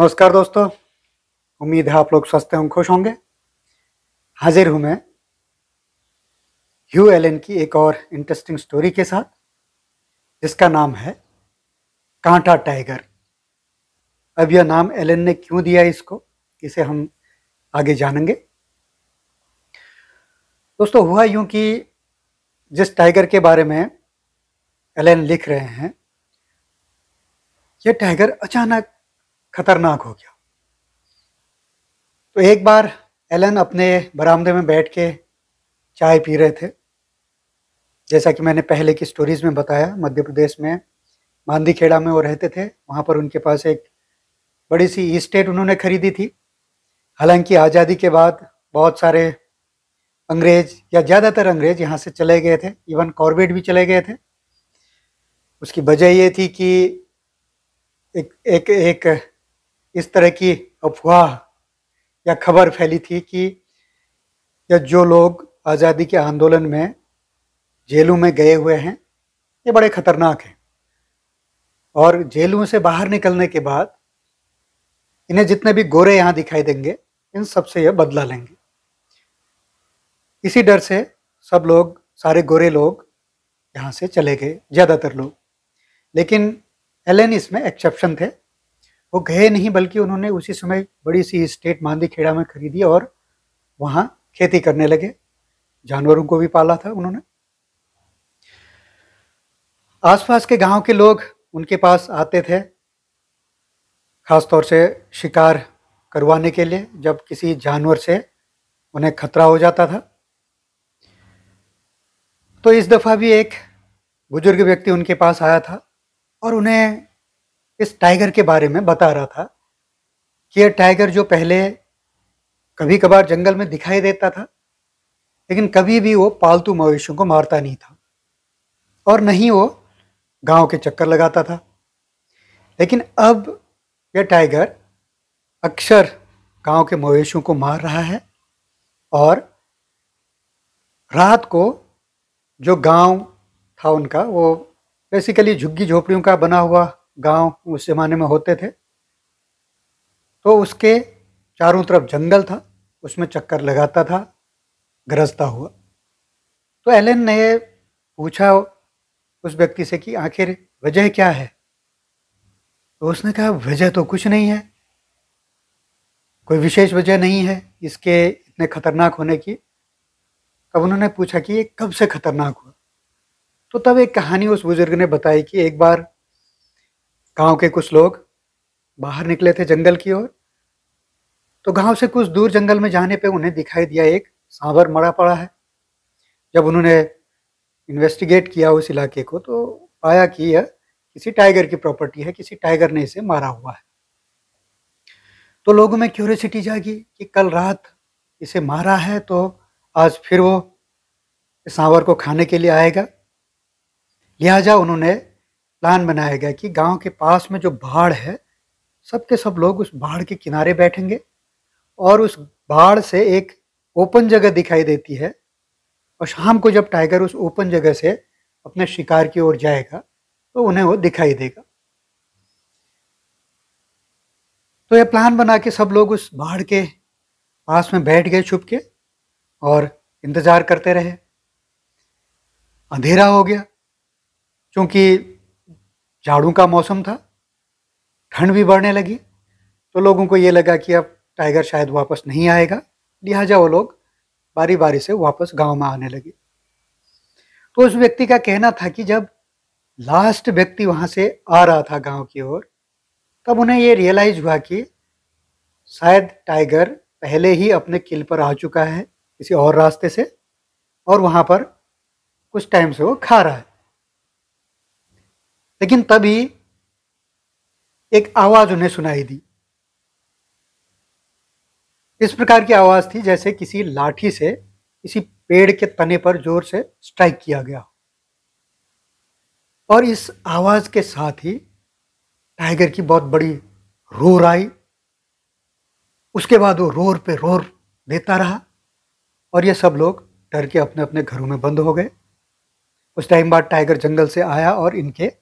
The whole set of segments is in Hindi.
नमस्कार दोस्तों उम्मीद है आप लोग स्वस्थ एवं खुश होंगे हाजिर हूं मैं ह्यू एलन की एक और इंटरेस्टिंग स्टोरी के साथ जिसका नाम है कांटा टाइगर अब यह नाम एलन ने क्यों दिया इसको इसे हम आगे जानेंगे दोस्तों हुआ यूं कि जिस टाइगर के बारे में एलन लिख रहे हैं यह टाइगर अचानक खतरनाक हो गया तो एक बार एलन अपने बरामदे में बैठ के चाय पी रहे थे जैसा कि मैंने पहले की स्टोरीज में बताया मध्य प्रदेश में मांदीखेड़ा में वो रहते थे वहाँ पर उनके पास एक बड़ी सी इस्टेट उन्होंने खरीदी थी हालांकि आज़ादी के बाद बहुत सारे अंग्रेज या ज़्यादातर अंग्रेज यहाँ से चले गए थे इवन कॉर्बेट भी चले गए थे उसकी वजह ये थी कि एक एक एक इस तरह की अफवाह या खबर फैली थी कि या जो लोग आज़ादी के आंदोलन में जेलों में गए हुए हैं ये बड़े खतरनाक हैं और जेलों से बाहर निकलने के बाद इन्हें जितने भी गोरे यहाँ दिखाई देंगे इन सबसे यह बदला लेंगे इसी डर से सब लोग सारे गोरे लोग यहाँ से चले गए ज़्यादातर लोग लेकिन एलेन इसमें एक्सेप्शन थे वो गए नहीं बल्कि उन्होंने उसी समय बड़ी सी स्टेट मांदी खेड़ा में खरीदी और वहाँ खेती करने लगे जानवरों को भी पाला था उन्होंने आसपास के गांव के लोग उनके पास आते थे खासतौर से शिकार करवाने के लिए जब किसी जानवर से उन्हें खतरा हो जाता था तो इस दफ़ा भी एक बुजुर्ग व्यक्ति उनके पास आया था और उन्हें इस टाइगर के बारे में बता रहा था कि यह टाइगर जो पहले कभी कभार जंगल में दिखाई देता था लेकिन कभी भी वो पालतू मवेशियों को मारता नहीं था और नहीं वो गांव के चक्कर लगाता था लेकिन अब यह टाइगर अक्सर गांव के मवेशियों को मार रहा है और रात को जो गांव था उनका वो बेसिकली झुग्गी झोपड़ियों का बना हुआ गांव उस ज़माने में होते थे तो उसके चारों तरफ जंगल था उसमें चक्कर लगाता था गरजता हुआ तो एलन ने पूछा उस व्यक्ति से कि आखिर वजह क्या है तो उसने कहा वजह तो कुछ नहीं है कोई विशेष वजह नहीं है इसके इतने खतरनाक होने की तब उन्होंने पूछा कि ये कब से खतरनाक हुआ तो तब एक कहानी उस बुजुर्ग ने बताई कि एक बार गांव के कुछ लोग बाहर निकले थे जंगल की ओर तो गांव से कुछ दूर जंगल में जाने पे उन्हें दिखाई दिया एक सांवर मरा पड़ा है जब उन्होंने इन्वेस्टिगेट किया उस इलाके को तो पाया कि यह किसी टाइगर की प्रॉपर्टी है किसी टाइगर ने इसे मारा हुआ है तो लोगों में क्यूरियसिटी जागी कि कल रात इसे मारा है तो आज फिर वो सांवर को खाने के लिए आएगा लिहाजा उन्होंने प्लान बनाया गया कि गांव के पास में जो बाढ़ है सबके सब लोग उस बाढ़ के किनारे बैठेंगे और उस बाढ़ से एक ओपन जगह दिखाई देती है और शाम को जब टाइगर उस ओपन जगह से अपने शिकार की ओर जाएगा तो उन्हें वो दिखाई देगा तो यह प्लान बना के सब लोग उस बाढ़ के पास में बैठ गए छुप के और इंतज़ार करते रहे अंधेरा हो गया क्योंकि झाड़ू का मौसम था ठंड भी बढ़ने लगी तो लोगों को ये लगा कि अब टाइगर शायद वापस नहीं आएगा लिहाजा वो लोग बारी बारी से वापस गांव में आने लगे तो उस व्यक्ति का कहना था कि जब लास्ट व्यक्ति वहां से आ रहा था गांव की ओर तब उन्हें ये रियलाइज हुआ कि शायद टाइगर पहले ही अपने किल पर आ चुका है किसी और रास्ते से और वहाँ पर कुछ टाइम से वो खा रहा है लेकिन तभी एक आवाज उन्हें सुनाई दी इस प्रकार की आवाज थी जैसे किसी लाठी से किसी पेड़ के तने पर जोर से स्ट्राइक किया गया और इस आवाज के साथ ही टाइगर की बहुत बड़ी रोर आई उसके बाद वो रोर पे रोर देता रहा और ये सब लोग डर के अपने अपने घरों में बंद हो गए उस टाइम बाद टाइगर जंगल से आया और इनके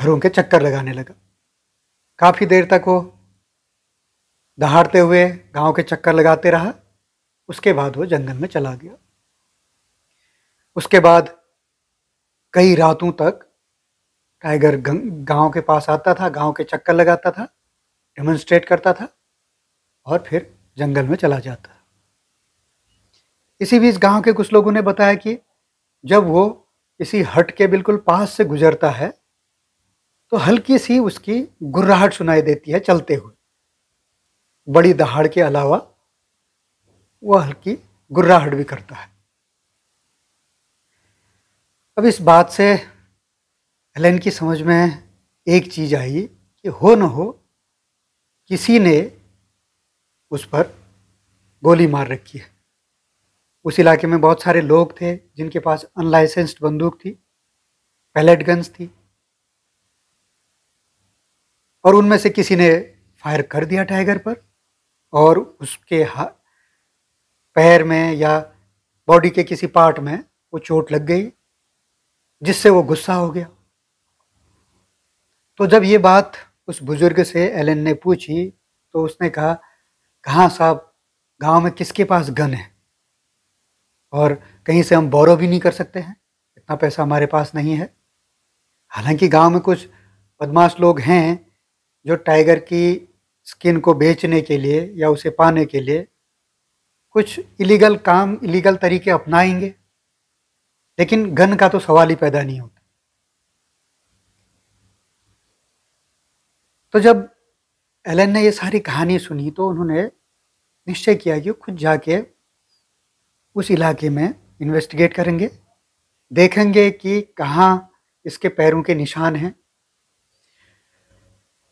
घरों के चक्कर लगाने लगा काफ़ी देर तक वो दहाड़ते हुए गांव के चक्कर लगाते रहा उसके बाद वो जंगल में चला गया उसके बाद कई रातों तक टाइगर गांव के पास आता था गांव के चक्कर लगाता था डेमोन्स्ट्रेट करता था और फिर जंगल में चला जाता इसी बीच गांव के कुछ लोगों ने बताया कि जब वो इसी हट के बिल्कुल पास से गुजरता है तो हल्की सी उसकी गुर्राहट सुनाई देती है चलते हुए बड़ी दहाड़ के अलावा वह हल्की गुर्राहट भी करता है अब इस बात से हेलेन की समझ में एक चीज आई कि हो न हो किसी ने उस पर गोली मार रखी है उस इलाके में बहुत सारे लोग थे जिनके पास अनलाइसेंस्ड बंदूक थी पैलेट गन्स थी और उनमें से किसी ने फायर कर दिया टाइगर पर और उसके पैर में या बॉडी के किसी पार्ट में वो चोट लग गई जिससे वो गुस्सा हो गया तो जब ये बात उस बुज़ुर्ग से एलन ने पूछी तो उसने कहा कहाँ साहब गांव में किसके पास गन है और कहीं से हम बोरो भी नहीं कर सकते हैं इतना पैसा हमारे पास नहीं है हालांकि गांव में कुछ बदमाश लोग हैं जो टाइगर की स्किन को बेचने के लिए या उसे पाने के लिए कुछ इलीगल काम इलीगल तरीके अपनाएंगे लेकिन गन का तो सवाल ही पैदा नहीं होता तो जब एलन ने ये सारी कहानी सुनी तो उन्होंने निश्चय किया कि खुद जाके उस इलाके में इन्वेस्टिगेट करेंगे देखेंगे कि कहाँ इसके पैरों के निशान हैं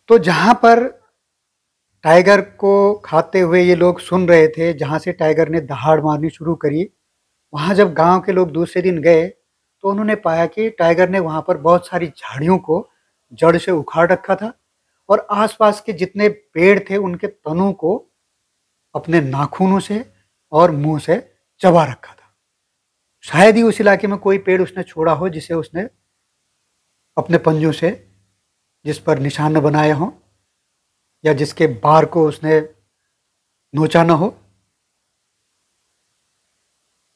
तो जहाँ पर टाइगर को खाते हुए ये लोग सुन रहे थे जहाँ से टाइगर ने दहाड़ मारनी शुरू करी वहाँ जब गांव के लोग दूसरे दिन गए तो उन्होंने पाया कि टाइगर ने वहाँ पर बहुत सारी झाड़ियों को जड़ से उखाड़ रखा था और आसपास के जितने पेड़ थे उनके तनों को अपने नाखूनों से और मुंह से चबा रखा था शायद ही उस इलाके में कोई पेड़ उसने छोड़ा हो जिसे उसने अपने पंजों से जिस पर निशान बनाए हों या जिसके बार को उसने नोचा न हो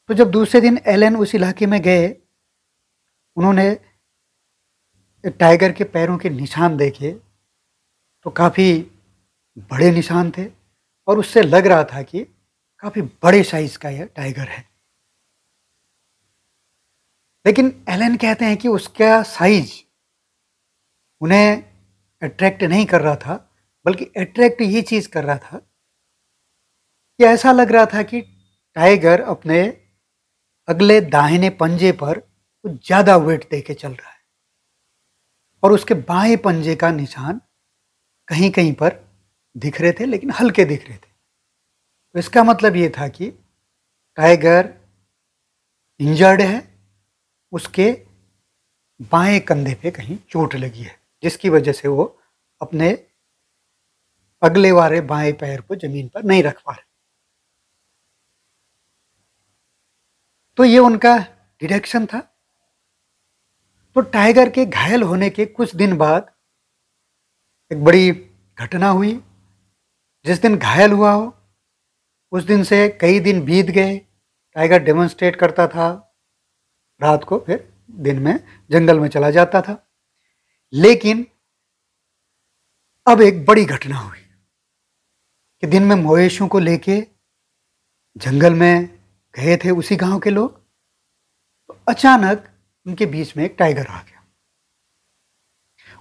तो जब दूसरे दिन एलन उस इलाके में गए उन्होंने टाइगर के पैरों के निशान देखे तो काफ़ी बड़े निशान थे और उससे लग रहा था कि काफ़ी बड़े साइज का यह टाइगर है लेकिन एलन कहते हैं कि उसका साइज़ उन्हें अट्रैक्ट नहीं कर रहा था बल्कि अट्रैक्ट ये चीज़ कर रहा था कि ऐसा लग रहा था कि टाइगर अपने अगले दाहिने पंजे पर कुछ ज़्यादा वेट दे के चल रहा है और उसके बाएं पंजे का निशान कहीं कहीं पर दिख रहे थे लेकिन हल्के दिख रहे थे तो इसका मतलब ये था कि टाइगर इंजर्ड है उसके बाएं कंधे पे कहीं चोट लगी है जिसकी वजह से वो अपने अगले वारे बाएं पैर को जमीन पर नहीं रख पा रहे तो ये उनका डिडक्शन था तो टाइगर के घायल होने के कुछ दिन बाद एक बड़ी घटना हुई जिस दिन घायल हुआ हो उस दिन से कई दिन बीत गए टाइगर डेमोन्स्ट्रेट करता था रात को फिर दिन में जंगल में चला जाता था लेकिन अब एक बड़ी घटना हुई कि दिन में मवेशियों को लेके जंगल में गए थे उसी गांव के लोग तो अचानक उनके बीच में एक टाइगर आ गया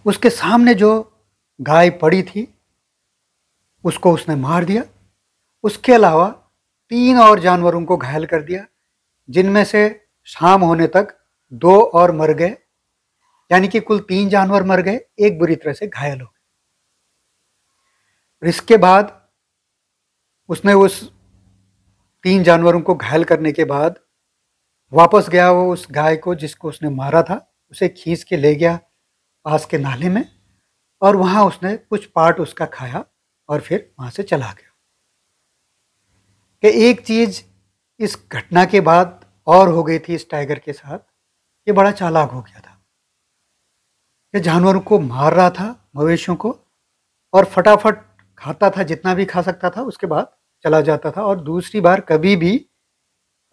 उसके सामने जो गाय पड़ी थी उसको उसने मार दिया उसके अलावा तीन और जानवरों को घायल कर दिया जिनमें से शाम होने तक दो और मर गए यानी कि कुल तीन जानवर मर गए एक बुरी तरह से घायल हो गए इसके बाद उसने उस तीन जानवरों को घायल करने के बाद वापस गया वो उस गाय को जिसको उसने मारा था उसे खींच के ले गया पास के नाले में और वहाँ उसने कुछ पार्ट उसका खाया और फिर वहाँ से चला गया कि एक चीज़ इस घटना के बाद और हो गई थी इस टाइगर के साथ ये बड़ा चालाक हो गया था ये जानवरों को मार रहा था मवेशियों को और फटाफट खाता था जितना भी खा सकता था उसके बाद चला जाता था और दूसरी बार कभी भी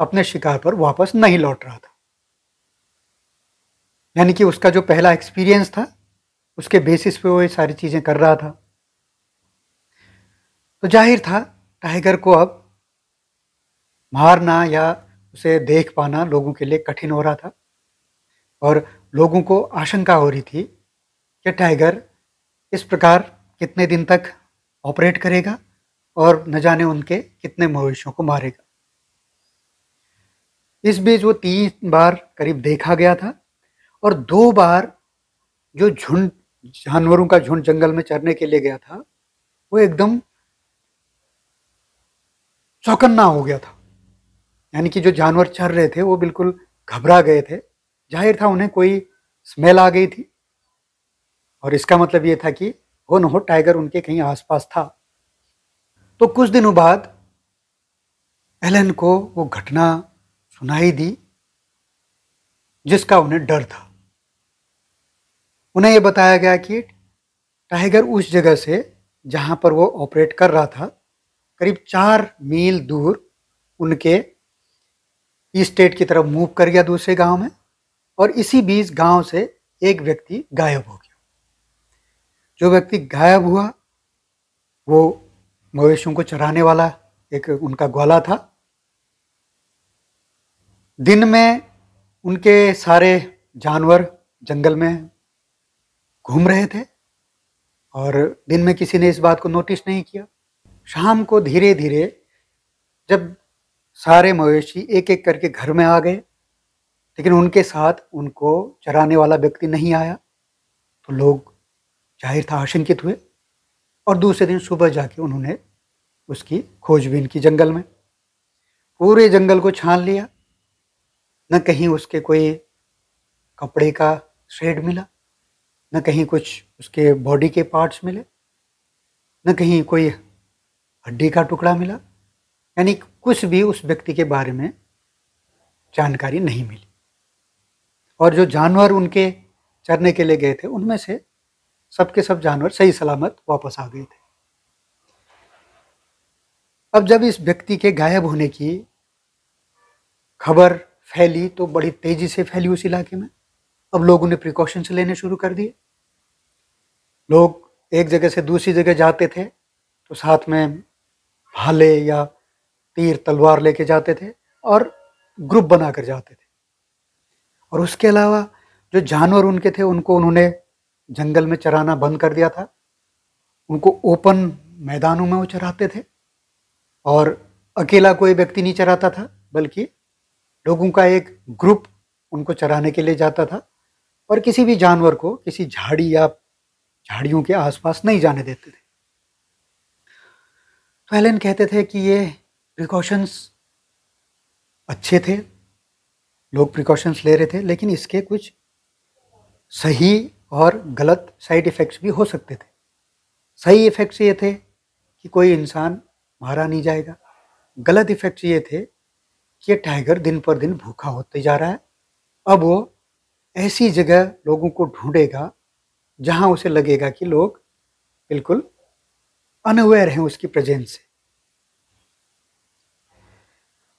अपने शिकार पर वापस नहीं लौट रहा था यानी कि उसका जो पहला एक्सपीरियंस था उसके बेसिस पे वो ये सारी चीज़ें कर रहा था तो जाहिर था टाइगर को अब मारना या उसे देख पाना लोगों के लिए कठिन हो रहा था और लोगों को आशंका हो रही थी कि टाइगर इस प्रकार कितने दिन तक ऑपरेट करेगा और न जाने उनके कितने मवेशियों को मारेगा इस बीच वो तीन बार करीब देखा गया था और दो बार जो झुंड जानवरों का झुंड जंगल में चरने के लिए गया था वो एकदम चौकन्ना हो गया था यानी कि जो जानवर चर रहे थे वो बिल्कुल घबरा गए थे जाहिर था उन्हें कोई स्मेल आ गई थी और इसका मतलब ये था कि हो न हो टाइगर उनके कहीं आसपास था तो कुछ दिनों बाद एलन को वो घटना सुनाई दी जिसका उन्हें डर था उन्हें यह बताया गया कि टाइगर उस जगह से जहाँ पर वो ऑपरेट कर रहा था करीब चार मील दूर उनके स्टेट की तरफ मूव कर गया दूसरे गांव में और इसी बीच गांव से एक व्यक्ति गायब हो गया जो व्यक्ति गायब हुआ वो मवेशियों को चराने वाला एक उनका ग्वाला था दिन में उनके सारे जानवर जंगल में घूम रहे थे और दिन में किसी ने इस बात को नोटिस नहीं किया शाम को धीरे धीरे जब सारे मवेशी एक एक करके घर में आ गए लेकिन उनके साथ उनको चराने वाला व्यक्ति नहीं आया तो लोग जाहिर था आशंकित हुए और दूसरे दिन सुबह जाके उन्होंने उसकी खोजबीन की जंगल में पूरे जंगल को छान लिया न कहीं उसके कोई कपड़े का शेड मिला न कहीं कुछ उसके बॉडी के पार्ट्स मिले न कहीं कोई हड्डी का टुकड़ा मिला यानी कुछ भी उस व्यक्ति के बारे में जानकारी नहीं मिली और जो जानवर उनके चरने के लिए गए थे उनमें से सबके सब जानवर सही सलामत वापस आ गए थे अब जब इस व्यक्ति के गायब होने की खबर फैली तो बड़ी तेजी से फैली उस इलाके में अब लोगों ने प्रिकॉशंस लेने शुरू कर दिए लोग एक जगह से दूसरी जगह जाते थे तो साथ में भाले या तीर तलवार लेके जाते थे और ग्रुप बनाकर जाते थे और उसके अलावा जो जानवर उनके थे उनको उन्होंने जंगल में चराना बंद कर दिया था उनको ओपन मैदानों में वो चराते थे और अकेला कोई व्यक्ति नहीं चराता था बल्कि लोगों का एक ग्रुप उनको चराने के लिए जाता था और किसी भी जानवर को किसी झाड़ी या झाड़ियों के आसपास नहीं जाने देते थे तो एलन कहते थे कि ये प्रिकॉशंस अच्छे थे लोग प्रिकॉशंस ले रहे थे लेकिन इसके कुछ सही और गलत साइड इफ़ेक्ट्स भी हो सकते थे सही इफ़ेक्ट्स ये थे कि कोई इंसान मारा नहीं जाएगा गलत इफ़ेक्ट्स ये थे कि टाइगर दिन पर दिन भूखा होते जा रहा है अब वो ऐसी जगह लोगों को ढूंढेगा जहाँ उसे लगेगा कि लोग बिल्कुल अनअवेयर हैं उसकी प्रेजेंस से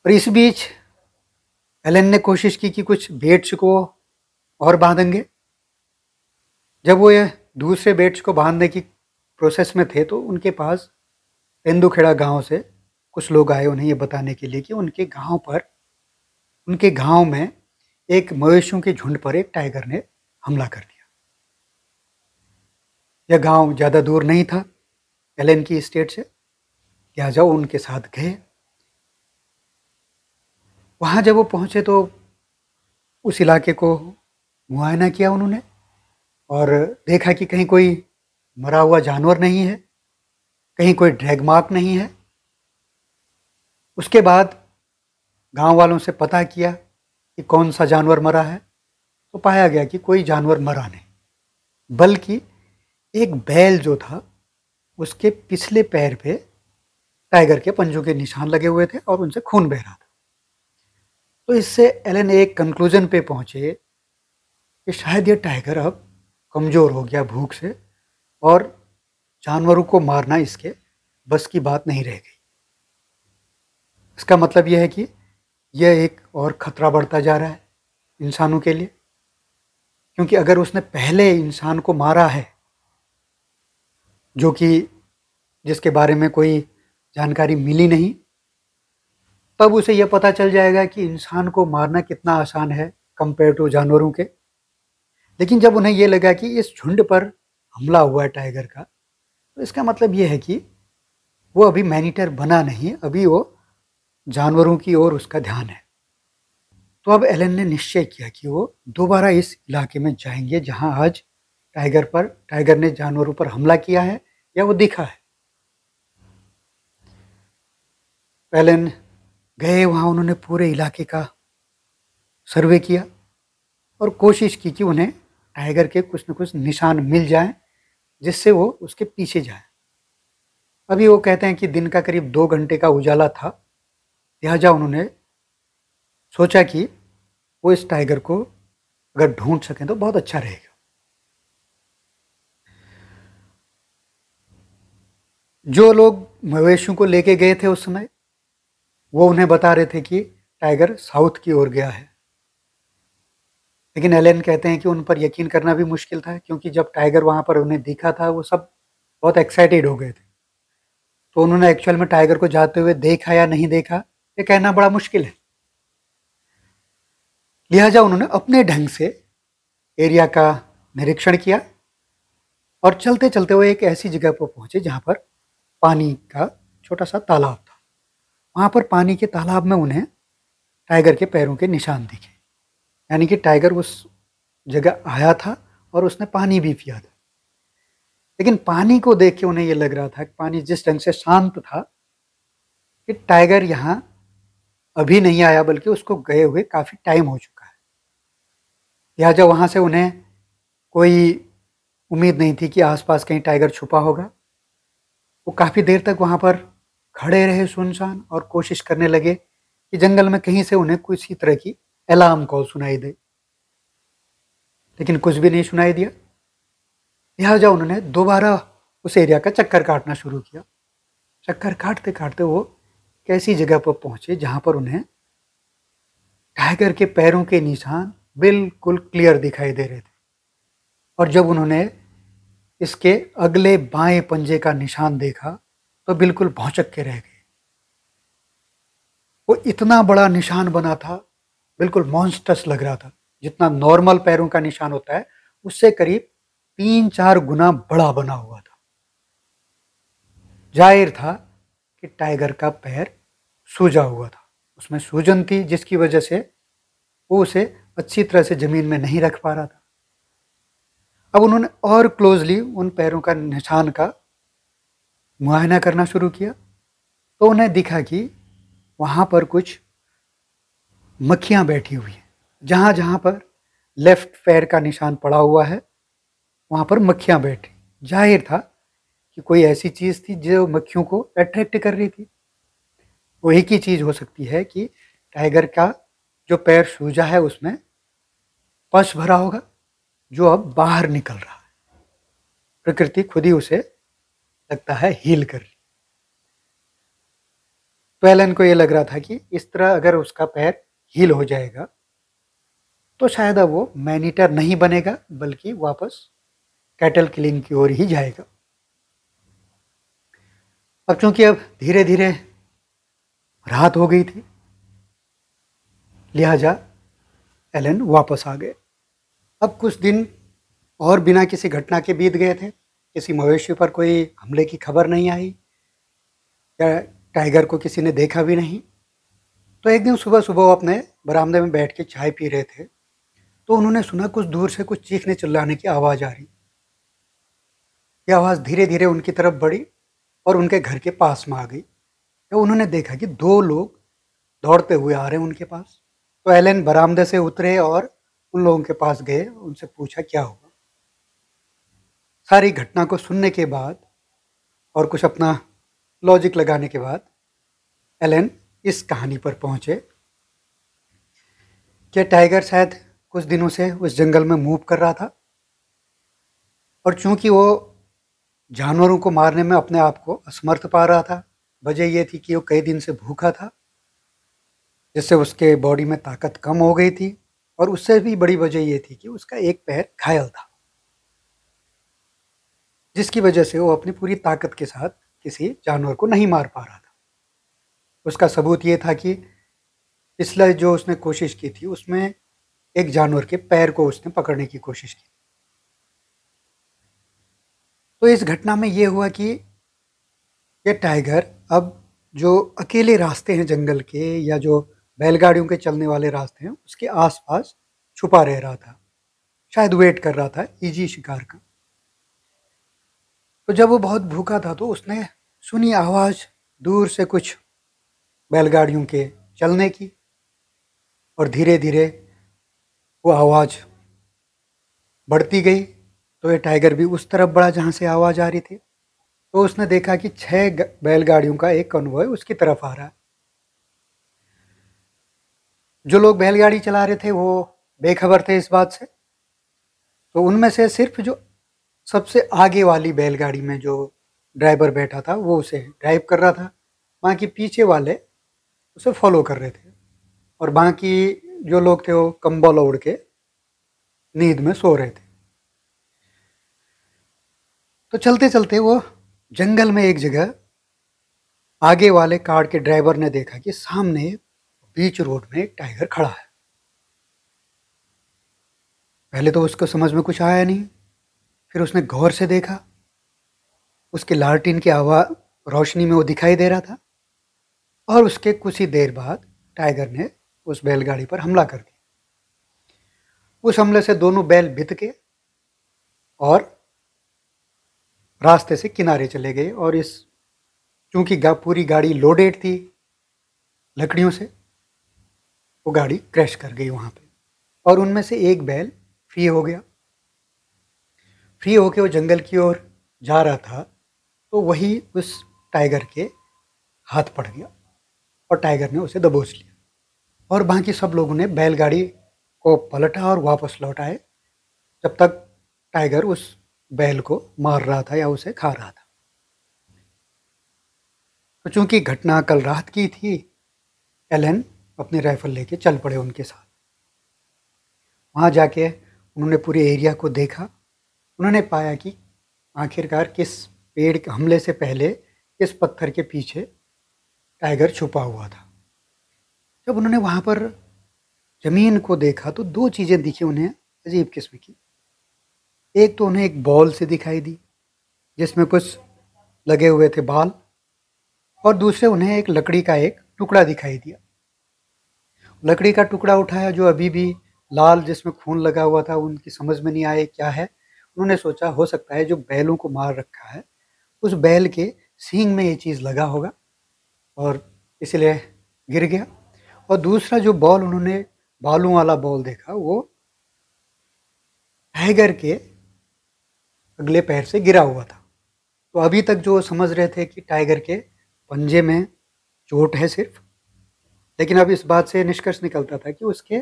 और इस बीच हेलेन ने कोशिश की कि कुछ बेट्स को और बांधेंगे जब वो ये दूसरे बेट्स को बांधने की प्रोसेस में थे तो उनके पास तेंदुखेड़ा गांव से कुछ लोग आए उन्हें ये बताने के लिए कि उनके गांव पर उनके गांव में एक मवेशियों के झुंड पर एक टाइगर ने हमला कर दिया यह गांव ज़्यादा दूर नहीं था एलेन की स्टेट से लिहाजा उनके साथ गए वहाँ जब वो पहुँचे तो उस इलाके को मुआयना किया उन्होंने और देखा कि कहीं कोई मरा हुआ जानवर नहीं है कहीं कोई ड्रैग मार्क नहीं है उसके बाद गांव वालों से पता किया कि कौन सा जानवर मरा है तो पाया गया कि कोई जानवर मरा नहीं बल्कि एक बैल जो था उसके पिछले पैर पे टाइगर के पंजों के निशान लगे हुए थे और उनसे खून बह रहा था तो इससे एलन एक कंक्लूजन पे पहुँचे कि शायद ये टाइगर अब कमज़ोर हो गया भूख से और जानवरों को मारना इसके बस की बात नहीं रह गई इसका मतलब यह है कि यह एक और ख़तरा बढ़ता जा रहा है इंसानों के लिए क्योंकि अगर उसने पहले इंसान को मारा है जो कि जिसके बारे में कोई जानकारी मिली नहीं तब उसे यह पता चल जाएगा कि इंसान को मारना कितना आसान है कंपेयर टू जानवरों के लेकिन जब उन्हें यह लगा कि इस झुंड पर हमला हुआ है टाइगर का तो इसका मतलब ये है कि वो अभी मैनीटर बना नहीं अभी वो जानवरों की ओर उसका ध्यान है तो अब एलन ने निश्चय किया कि वो दोबारा इस इलाके में जाएंगे जहां आज टाइगर पर टाइगर ने जानवरों पर हमला किया है या वो दिखा है एलन गए वहाँ उन्होंने पूरे इलाके का सर्वे किया और कोशिश की कि उन्हें टाइगर के कुछ न कुछ निशान मिल जाएं जिससे वो उसके पीछे जाए अभी वो कहते हैं कि दिन का करीब दो घंटे का उजाला था लिहाजा उन्होंने सोचा कि वो इस टाइगर को अगर ढूंढ सकें तो बहुत अच्छा रहेगा जो लोग मवेशियों को लेके गए थे उस समय वो उन्हें बता रहे थे कि टाइगर साउथ की ओर गया है लेकिन एलेन कहते हैं कि उन पर यकीन करना भी मुश्किल था क्योंकि जब टाइगर वहाँ पर उन्हें दिखा था वो सब बहुत एक्साइटेड हो गए थे तो उन्होंने एक्चुअल में टाइगर को जाते हुए देखा या नहीं देखा ये कहना बड़ा मुश्किल है लिहाजा उन्होंने अपने ढंग से एरिया का निरीक्षण किया और चलते चलते वो एक ऐसी जगह पर पहुंचे जहाँ पर पानी का छोटा सा तालाब वहाँ पर पानी के तालाब में उन्हें टाइगर के पैरों के निशान दिखे यानी कि टाइगर उस जगह आया था और उसने पानी भी पिया था लेकिन पानी को देख के उन्हें ये लग रहा था कि पानी जिस ढंग से शांत था कि टाइगर यहाँ अभी नहीं आया बल्कि उसको गए हुए काफ़ी टाइम हो चुका है लिहाजा वहाँ से उन्हें कोई उम्मीद नहीं थी कि आसपास कहीं टाइगर छुपा होगा वो काफ़ी देर तक वहाँ पर खड़े रहे सुनसान और कोशिश करने लगे कि जंगल में कहीं से उन्हें किसी तरह की अलार्म कॉल सुनाई दे लेकिन कुछ भी नहीं सुनाई दिया लिहाजा उन्होंने दोबारा उस एरिया का चक्कर काटना शुरू किया चक्कर काटते काटते वो कैसी जगह पर पहुंचे जहां पर उन्हें टाइगर के पैरों के निशान बिल्कुल क्लियर दिखाई दे रहे थे और जब उन्होंने इसके अगले बाएं पंजे का निशान देखा तो बिल्कुल भौचक के रह गए वो इतना बड़ा निशान बना था बिल्कुल मॉन्स्टस लग रहा था जितना नॉर्मल पैरों का निशान होता है उससे करीब तीन चार गुना बड़ा बना हुआ था जाहिर था कि टाइगर का पैर सूजा हुआ था उसमें सूजन थी जिसकी वजह से वो उसे अच्छी तरह से ज़मीन में नहीं रख पा रहा था अब उन्होंने और क्लोजली उन पैरों का निशान का मुआयना करना शुरू किया तो उन्हें दिखा कि वहाँ पर कुछ मक्खियाँ बैठी हुई हैं जहाँ जहाँ पर लेफ्ट पैर का निशान पड़ा हुआ है वहाँ पर मक्खियाँ बैठी जाहिर था कि कोई ऐसी चीज़ थी जो मक्खियों को अट्रैक्ट कर रही थी वो एक ही चीज़ हो सकती है कि टाइगर का जो पैर सूजा है उसमें पश भरा होगा जो अब बाहर निकल रहा है प्रकृति खुद ही उसे लगता है हील कर रही तो एलन को ये लग रहा था कि इस तरह अगर उसका पैर हील हो जाएगा तो शायद अब वो मैनीटर नहीं बनेगा बल्कि वापस कैटल किलिंग की ओर ही जाएगा अब चूंकि अब धीरे धीरे रात हो गई थी लिहाजा एलन वापस आ गए अब कुछ दिन और बिना किसी घटना के बीत गए थे किसी मवेशी पर कोई हमले की खबर नहीं आई या टाइगर को किसी ने देखा भी नहीं तो एक दिन सुबह सुबह वो अपने बरामदे में बैठ के चाय पी रहे थे तो उन्होंने सुना कुछ दूर से कुछ चीखने चिल्लाने की आवाज़ आ रही ये आवाज़ धीरे धीरे उनकी तरफ बढ़ी और उनके घर के पास में आ गई तो उन्होंने देखा कि दो लोग दौड़ते हुए आ रहे हैं उनके पास तो एलन बरामदे से उतरे और उन लोगों के पास गए उनसे पूछा क्या हुआ सारी घटना को सुनने के बाद और कुछ अपना लॉजिक लगाने के बाद एलेन इस कहानी पर पहुंचे क्या टाइगर शायद कुछ दिनों से उस जंगल में मूव कर रहा था और चूंकि वो जानवरों को मारने में अपने आप को असमर्थ पा रहा था वजह यह थी कि वो कई दिन से भूखा था जिससे उसके बॉडी में ताकत कम हो गई थी और उससे भी बड़ी वजह यह थी कि उसका एक पैर घायल था जिसकी वजह से वो अपनी पूरी ताकत के साथ किसी जानवर को नहीं मार पा रहा था उसका सबूत ये था कि पिछले जो उसने कोशिश की थी उसमें एक जानवर के पैर को उसने पकड़ने की कोशिश की तो इस घटना में ये हुआ कि ये टाइगर अब जो अकेले रास्ते हैं जंगल के या जो बैलगाड़ियों के चलने वाले रास्ते हैं उसके आसपास छुपा रह रहा था शायद वेट कर रहा था इजी शिकार का तो जब वो बहुत भूखा था तो उसने सुनी आवाज़ दूर से कुछ बैलगाड़ियों के चलने की और धीरे धीरे वो आवाज़ बढ़ती गई तो ये टाइगर भी उस तरफ बढ़ा जहाँ से आवाज़ आ रही थी तो उसने देखा कि छः बैलगाड़ियों का एक कन्वॉय उसकी तरफ आ रहा है जो लोग बैलगाड़ी चला रहे थे वो बेखबर थे इस बात से तो उनमें से सिर्फ जो सबसे आगे वाली बैलगाड़ी में जो ड्राइवर बैठा था वो उसे ड्राइव कर रहा था बाकी पीछे वाले उसे फॉलो कर रहे थे और बाकी जो लोग थे वो कम्बल ओढ़ के नींद में सो रहे थे तो चलते चलते वो जंगल में एक जगह आगे वाले कार के ड्राइवर ने देखा कि सामने बीच रोड में एक टाइगर खड़ा है पहले तो उसको समझ में कुछ आया नहीं फिर उसने गौर से देखा उसके लालटीन की आवाज रोशनी में वो दिखाई दे रहा था और उसके कुछ ही देर बाद टाइगर ने उस बैलगाड़ी पर हमला कर दिया उस हमले से दोनों बैल बित के और रास्ते से किनारे चले गए और इस चूंकि गा, पूरी गाड़ी लोडेड थी लकड़ियों से वो गाड़ी क्रैश कर गई वहाँ पे और उनमें से एक बैल फ्री हो गया फ्री होके वो जंगल की ओर जा रहा था तो वही उस टाइगर के हाथ पड़ गया और टाइगर ने उसे दबोच लिया और बाकी सब लोगों ने बैलगाड़ी को पलटा और वापस लौट आए जब तक टाइगर उस बैल को मार रहा था या उसे खा रहा था तो चूंकि घटना कल रात की थी एलन अपनी राइफल लेके चल पड़े उनके साथ वहाँ जाके उन्होंने पूरे एरिया को देखा उन्होंने पाया कि आखिरकार किस पेड़ के हमले से पहले किस पत्थर के पीछे टाइगर छुपा हुआ था जब उन्होंने वहाँ पर ज़मीन को देखा तो दो चीज़ें दिखी उन्हें अजीब किस्म की एक तो उन्हें एक बॉल से दिखाई दी जिसमें कुछ लगे हुए थे बाल और दूसरे उन्हें एक लकड़ी का एक टुकड़ा दिखाई दिया लकड़ी का टुकड़ा उठाया जो अभी भी लाल जिसमें खून लगा हुआ था उनकी समझ में नहीं आए क्या है उन्होंने सोचा हो सकता है जो बैलों को मार रखा है उस बैल के सींग में ये चीज़ लगा होगा और इसलिए गिर गया और दूसरा जो बॉल उन्होंने बालों वाला बॉल देखा वो टाइगर के अगले पैर से गिरा हुआ था तो अभी तक जो समझ रहे थे कि टाइगर के पंजे में चोट है सिर्फ लेकिन अब इस बात से निष्कर्ष निकलता था कि उसके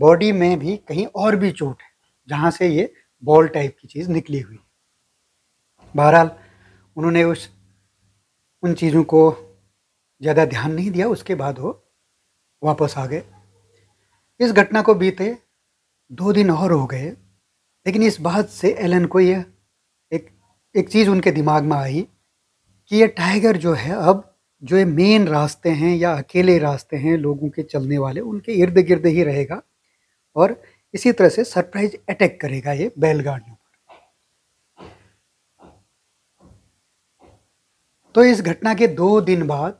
बॉडी में भी कहीं और भी चोट है जहाँ से ये बॉल टाइप की चीज़ निकली हुई बहरहाल उन्होंने उस उन चीज़ों को ज़्यादा ध्यान नहीं दिया उसके बाद वो वापस आ गए इस घटना को बीते दो दिन और हो गए लेकिन इस बात से एलन को यह एक एक चीज़ उनके दिमाग में आई कि यह टाइगर जो है अब जो ये मेन रास्ते हैं या अकेले रास्ते हैं लोगों के चलने वाले उनके इर्द गिर्द ही रहेगा और इसी तरह से सरप्राइज अटैक करेगा ये बैलगाड़ियों पर तो इस घटना के दो दिन बाद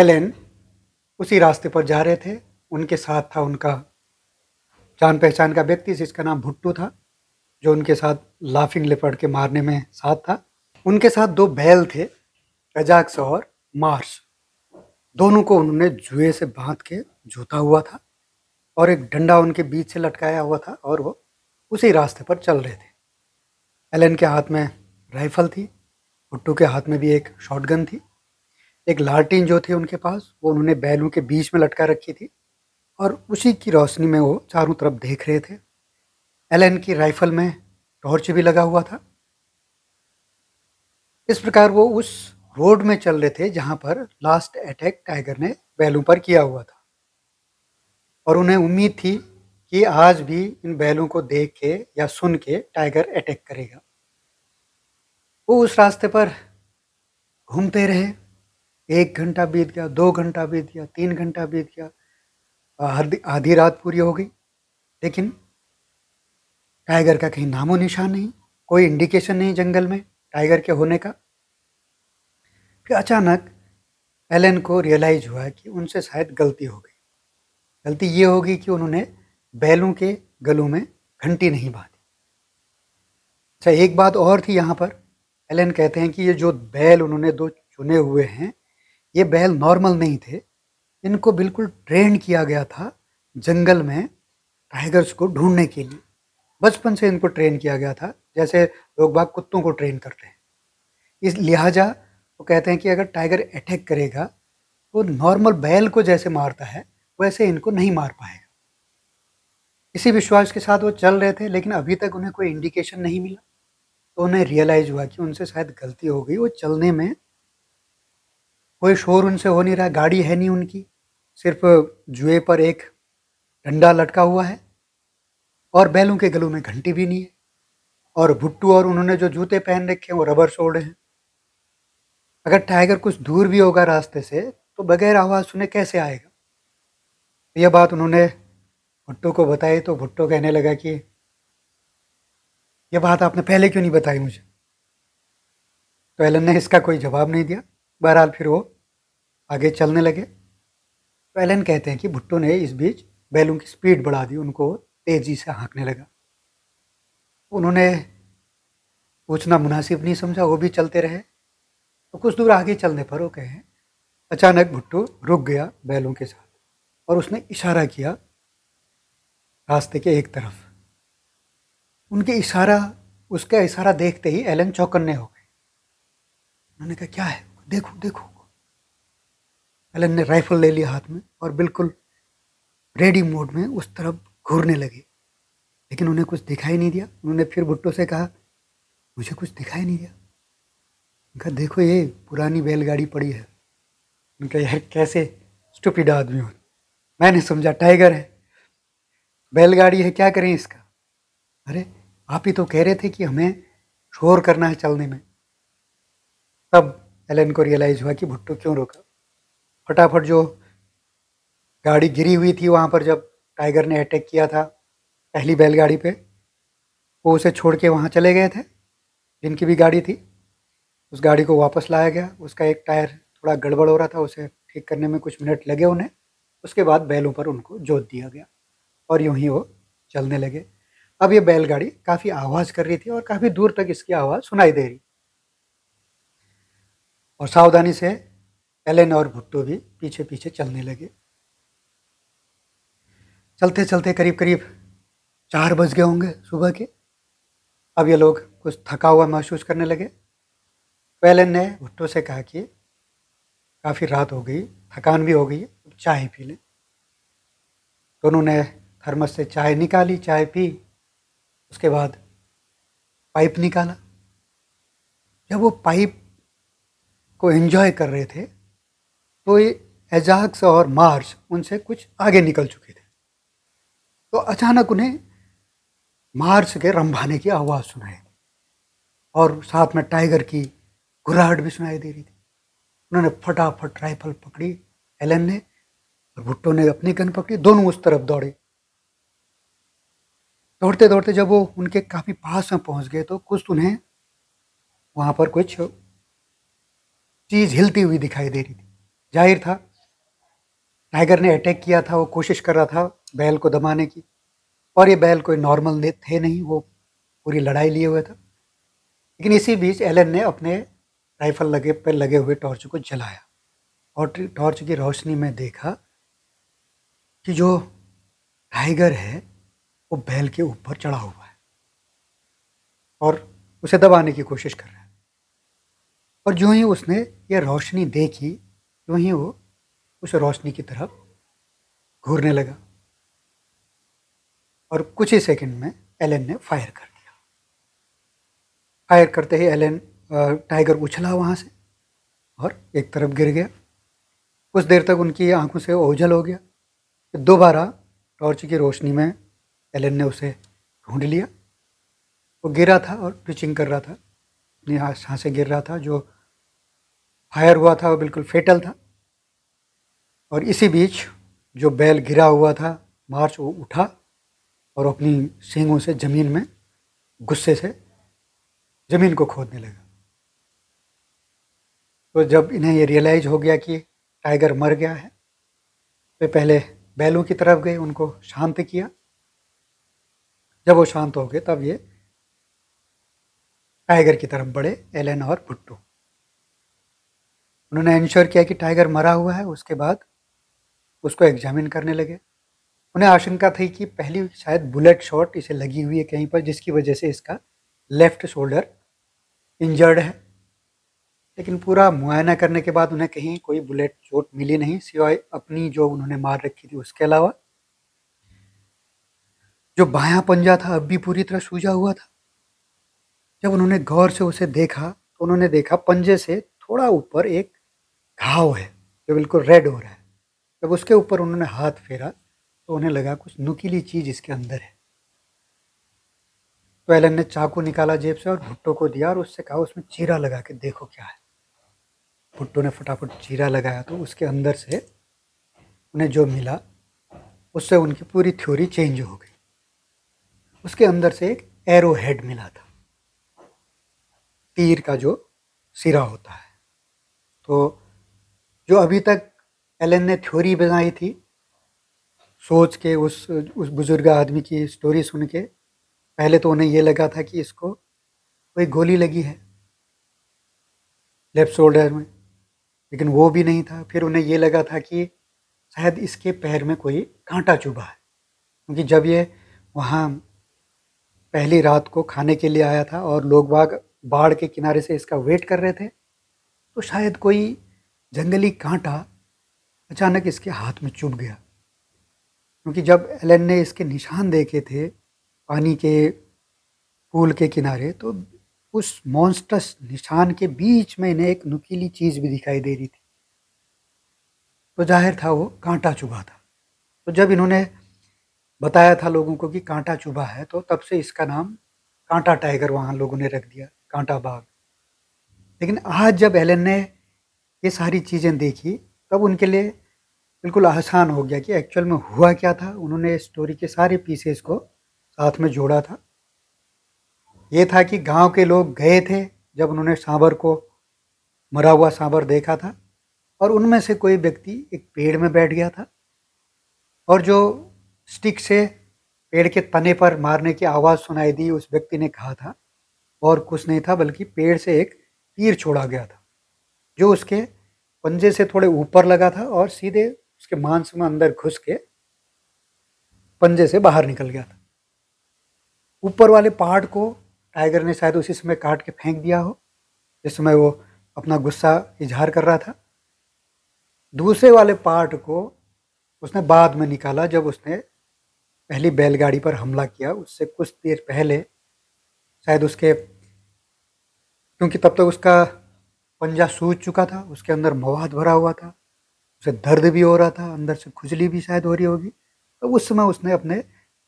एलेन उसी रास्ते पर जा रहे थे उनके साथ था उनका जान पहचान का व्यक्ति जिसका नाम भुट्टू था जो उनके साथ लाफिंग लिपड़ के मारने में साथ था उनके साथ दो बैल थे अजाक्स और मार्स दोनों को उन्होंने जुए से बांध के जोता हुआ था और एक डंडा उनके बीच से लटकाया हुआ था और वो उसी रास्ते पर चल रहे थे एलन के हाथ में राइफल थी भुट्टू के हाथ में भी एक शॉटगन थी एक लालटीन जो थी उनके पास वो उन्होंने बैलों के बीच में लटका रखी थी और उसी की रोशनी में वो चारों तरफ देख रहे थे एलन की राइफल में टॉर्च भी लगा हुआ था इस प्रकार वो उस रोड में चल रहे थे जहाँ पर लास्ट अटैक टाइगर ने बैलों पर किया हुआ था और उन्हें उम्मीद थी कि आज भी इन बैलों को देख के या सुन के टाइगर अटैक करेगा वो उस रास्ते पर घूमते रहे एक घंटा बीत गया दो घंटा बीत गया तीन घंटा बीत गया आधी रात पूरी हो गई लेकिन टाइगर का कहीं नामो निशान नहीं कोई इंडिकेशन नहीं जंगल में टाइगर के होने का फिर अचानक एलन को रियलाइज हुआ कि उनसे शायद गलती हो गई गलती ये होगी कि उन्होंने बैलों के गलों में घंटी नहीं बांधी अच्छा एक बात और थी यहाँ पर एलन कहते हैं कि ये जो बैल उन्होंने दो चुने हुए हैं ये बैल नॉर्मल नहीं थे इनको बिल्कुल ट्रेन किया गया था जंगल में टाइगर्स को ढूंढने के लिए बचपन से इनको ट्रेन किया गया था जैसे लोग बाग कुत्तों को ट्रेन करते हैं इस लिहाजा वो कहते हैं कि अगर टाइगर अटैक करेगा तो नॉर्मल बैल को जैसे मारता है वैसे इनको नहीं मार पाएगा इसी विश्वास के साथ वो चल रहे थे लेकिन अभी तक उन्हें कोई इंडिकेशन नहीं मिला तो उन्हें रियलाइज हुआ कि उनसे शायद गलती हो गई वो चलने में कोई शोर उनसे हो नहीं रहा गाड़ी है नहीं उनकी सिर्फ जुए पर एक डंडा लटका हुआ है और बैलों के गलों में घंटी भी नहीं है और भुट्टू और उन्होंने जो जूते पहन रखे हैं वो रबर सोड़े हैं अगर टाइगर कुछ दूर भी होगा रास्ते से तो बगैर आवाज़ सुने कैसे आएगा यह बात उन्होंने भुट्टो को बताई तो भुट्टो कहने लगा कि यह बात आपने पहले क्यों नहीं बताई मुझे तो एलन ने इसका कोई जवाब नहीं दिया बहरहाल फिर वो आगे चलने लगे तो एलन कहते हैं कि भुट्टो ने इस बीच बैलों की स्पीड बढ़ा दी उनको तेज़ी से हाँकने लगा उन्होंने पूछना मुनासिब नहीं समझा वो भी चलते रहे तो कुछ दूर आगे चलने पर वो कहें अचानक भुट्टो रुक गया बैलों के साथ और उसने इशारा किया रास्ते के एक तरफ उनके इशारा उसका इशारा देखते ही एलन चौकन्ने हो गए उन्होंने कहा क्या है देखो देखो एलन ने राइफल ले लिया हाथ में और बिल्कुल रेडी मोड में उस तरफ घूरने लगे लेकिन उन्हें कुछ दिखाई नहीं दिया उन्होंने फिर भुट्टो से कहा मुझे कुछ दिखाई नहीं दिया उनका देखो ये पुरानी बैलगाड़ी पड़ी है उनका यार कैसे स्टुपिड आदमी हो मैंने समझा टाइगर है बैलगाड़ी है क्या करें इसका अरे आप ही तो कह रहे थे कि हमें शोर करना है चलने में तब एलन को रियलाइज़ हुआ कि भुट्टो क्यों रोका फटाफट जो गाड़ी गिरी हुई थी वहाँ पर जब टाइगर ने अटैक किया था पहली बैलगाड़ी पे वो उसे छोड़ के वहाँ चले गए थे जिनकी भी गाड़ी थी उस गाड़ी को वापस लाया गया उसका एक टायर थोड़ा गड़बड़ हो रहा था उसे ठीक करने में कुछ मिनट लगे उन्हें उसके बाद बैलों पर उनको जोत दिया गया और यूं ही वो चलने लगे अब ये बैलगाड़ी काफ़ी आवाज़ कर रही थी और काफ़ी दूर तक इसकी आवाज़ सुनाई दे रही और सावधानी से एलेन और भुट्टो भी पीछे पीछे चलने लगे चलते चलते करीब करीब चार बज गए होंगे सुबह के अब ये लोग कुछ थका हुआ महसूस करने लगे तो एलेन ने भुट्टो से कहा कि काफ़ी रात हो गई थकान भी हो गई चाय पी लें तो उन्होंने थर्मस से चाय निकाली चाय पी उसके बाद पाइप निकाला जब वो पाइप को एंजॉय कर रहे थे तो ये एजाक्स और मार्च उनसे कुछ आगे निकल चुके थे तो अचानक उन्हें मार्च के रंभाने की आवाज़ सुनाई और साथ में टाइगर की घुराहट भी सुनाई दे रही थी उन्होंने फटाफट राइफल पकड़ी एलन ने और भुट्टो ने अपनी गन पकड़ी दोनों उस तरफ दौड़े दौड़ते दौड़ते जब वो उनके काफ़ी पास में पहुंच गए तो कुछ उन्हें वहाँ पर कुछ चीज़ हिलती हुई दिखाई दे रही थी जाहिर था टाइगर ने अटैक किया था वो कोशिश कर रहा था बैल को दबाने की और ये बैल कोई नॉर्मल थे नहीं वो पूरी लड़ाई लिए हुए था लेकिन इसी बीच एलन ने अपने राइफल लगे पर लगे हुए टॉर्च को जलाया और टॉर्च की रोशनी में देखा कि जो टाइगर है वो बैल के ऊपर चढ़ा हुआ है और उसे दबाने की कोशिश कर रहा है और जो ही उसने ये रोशनी देखी जो ही वो उस रोशनी की तरफ घूरने लगा और कुछ ही सेकंड में एलन ने फायर कर दिया फायर करते ही एलन टाइगर उछला वहाँ से और एक तरफ गिर गया कुछ देर तक उनकी आंखों से ओझल हो गया दोबारा टॉर्च की रोशनी में एलन ने उसे ढूंढ लिया वो गिरा था और ट्विचिंग कर रहा था अपनी हाँ से गिर रहा था जो फायर हुआ था वो बिल्कुल फेटल था और इसी बीच जो बैल गिरा हुआ था मार्च वो उठा और अपनी सींगों से ज़मीन में गुस्से से ज़मीन को खोदने लगा तो जब इन्हें ये रियलाइज़ हो गया कि टाइगर मर गया है तो पहले बैलों की तरफ गए उनको शांत किया जब वो शांत हो गए तब ये टाइगर की तरफ बढ़े एलन और भुट्टू उन्होंने इंश्योर किया कि टाइगर मरा हुआ है उसके बाद उसको एग्जामिन करने लगे उन्हें आशंका थी कि पहली शायद बुलेट शॉट इसे लगी हुई है कहीं पर जिसकी वजह से इसका लेफ्ट शोल्डर इंजर्ड है लेकिन पूरा मुआयना करने के बाद उन्हें कहीं कोई बुलेट चोट मिली नहीं सिवाय अपनी जो उन्होंने मार रखी थी उसके अलावा जो बायां पंजा था अब भी पूरी तरह सूझा हुआ था जब उन्होंने गौर से उसे देखा तो उन्होंने देखा पंजे से थोड़ा ऊपर एक घाव है जो बिल्कुल रेड हो रहा है जब उसके ऊपर उन्होंने हाथ फेरा तो उन्हें लगा कुछ नुकीली चीज़ इसके अंदर है तो एलन ने चाकू निकाला जेब से और भुट्टो को दिया और उससे कहा उसमें चीरा लगा के देखो क्या है भुट्टो ने फटाफट जीरा लगाया तो उसके अंदर से उन्हें जो मिला उससे उनकी पूरी थ्योरी चेंज हो गई उसके अंदर से एक एरो हेड मिला था तीर का जो सिरा होता है तो जो अभी तक एलन ने थ्योरी बनाई थी सोच के उस उस बुज़ुर्ग आदमी की स्टोरी सुन के पहले तो उन्हें ये लगा था कि इसको कोई गोली लगी है लेफ्ट शोल्डर में लेकिन वो भी नहीं था फिर उन्हें ये लगा था कि शायद इसके पैर में कोई कांटा चुभा है क्योंकि जब ये वहाँ पहली रात को खाने के लिए आया था और लोग बाग बाढ़ के किनारे से इसका वेट कर रहे थे तो शायद कोई जंगली कांटा अचानक इसके हाथ में चुभ गया क्योंकि जब एलन ने इसके निशान देखे थे पानी के पूल के किनारे तो उस मॉन्स्टस निशान के बीच में इन्हें एक नुकीली चीज़ भी दिखाई दे रही थी तो जाहिर था वो कांटा चुभा था तो जब इन्होंने बताया था लोगों को कि कांटा चुभा है तो तब से इसका नाम कांटा टाइगर वहाँ लोगों ने रख दिया कांटा बाघ लेकिन आज जब एलन ने ये सारी चीज़ें देखी तब उनके लिए बिल्कुल आसान हो गया कि एक्चुअल में हुआ क्या था उन्होंने स्टोरी के सारे पीसेस को साथ में जोड़ा था ये था कि गांव के लोग गए थे जब उन्होंने सांबर को मरा हुआ सांबर देखा था और उनमें से कोई व्यक्ति एक पेड़ में बैठ गया था और जो स्टिक से पेड़ के तने पर मारने की आवाज़ सुनाई दी उस व्यक्ति ने कहा था और कुछ नहीं था बल्कि पेड़ से एक तीर छोड़ा गया था जो उसके पंजे से थोड़े ऊपर लगा था और सीधे उसके मांस में अंदर घुस के पंजे से बाहर निकल गया था ऊपर वाले पहाड़ को टाइगर ने शायद उसी समय काट के फेंक दिया हो जिस समय वो अपना गुस्सा इजहार कर रहा था दूसरे वाले पार्ट को उसने बाद में निकाला जब उसने पहली बैलगाड़ी पर हमला किया उससे कुछ देर पहले शायद उसके क्योंकि तब तक तो उसका पंजा सूझ चुका था उसके अंदर मवाद भरा हुआ था उसे दर्द भी हो रहा था अंदर से खुजली भी शायद हो रही होगी तो उस समय उसने अपने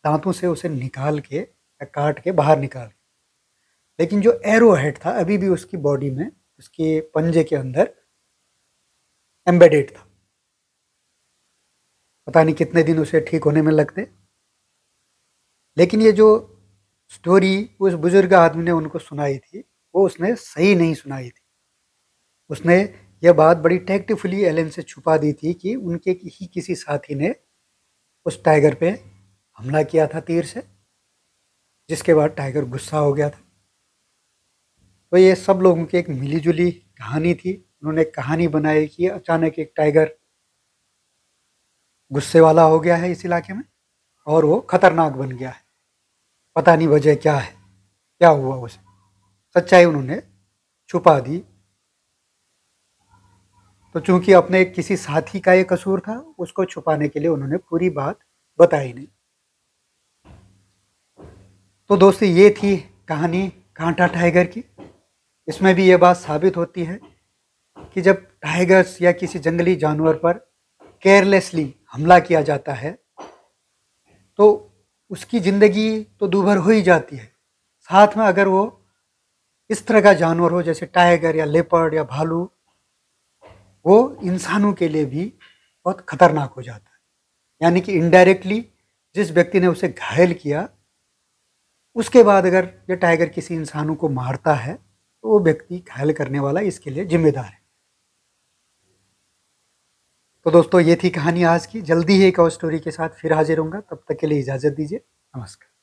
दांतों से उसे निकाल के काट के बाहर निकाल के लेकिन जो एरो हेड था अभी भी उसकी बॉडी में उसके पंजे के अंदर एम्बेडेड था पता नहीं कितने दिन उसे ठीक होने में लगते लेकिन ये जो स्टोरी उस बुज़ुर्ग आदमी ने उनको सुनाई थी वो उसने सही नहीं सुनाई थी उसने यह बात बड़ी टैक्टफुली एलन से छुपा दी थी कि उनके ही किसी साथी ने उस टाइगर पे हमला किया था तीर से जिसके बाद टाइगर गुस्सा हो गया था तो ये सब लोगों की एक मिलीजुली कहानी थी उन्होंने कहानी बनाई कि अचानक एक टाइगर गुस्से वाला हो गया है इस इलाके में और वो खतरनाक बन गया है पता नहीं वजह क्या है क्या हुआ उसे सच्चाई उन्होंने छुपा दी तो चूंकि अपने किसी साथी का ये कसूर था उसको छुपाने के लिए उन्होंने पूरी बात बताई नहीं तो दोस्तों ये थी कहानी कांटा टाइगर की इसमें भी ये बात साबित होती है कि जब टाइगर्स या किसी जंगली जानवर पर केयरलेसली हमला किया जाता है तो उसकी ज़िंदगी तो दूभर हो ही जाती है साथ में अगर वो इस तरह का जानवर हो जैसे टाइगर या लेपर्ड या भालू वो इंसानों के लिए भी बहुत खतरनाक हो जाता है यानी कि इनडायरेक्टली जिस व्यक्ति ने उसे घायल किया उसके बाद अगर ये टाइगर किसी इंसानों को मारता है तो वो व्यक्ति घायल करने वाला इसके लिए जिम्मेदार है तो दोस्तों ये थी कहानी आज की जल्दी ही एक और स्टोरी के साथ फिर हाजिर होंगे तब तक के लिए इजाज़त दीजिए नमस्कार